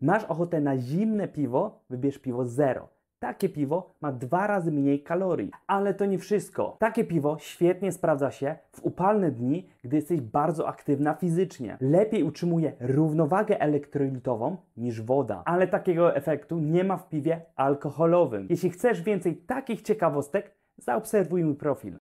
Masz ochotę na zimne piwo? Wybierz piwo zero. Takie piwo ma dwa razy mniej kalorii. Ale to nie wszystko. Takie piwo świetnie sprawdza się w upalne dni, gdy jesteś bardzo aktywna fizycznie. Lepiej utrzymuje równowagę elektrolitową niż woda. Ale takiego efektu nie ma w piwie alkoholowym. Jeśli chcesz więcej takich ciekawostek, zaobserwuj mój profil.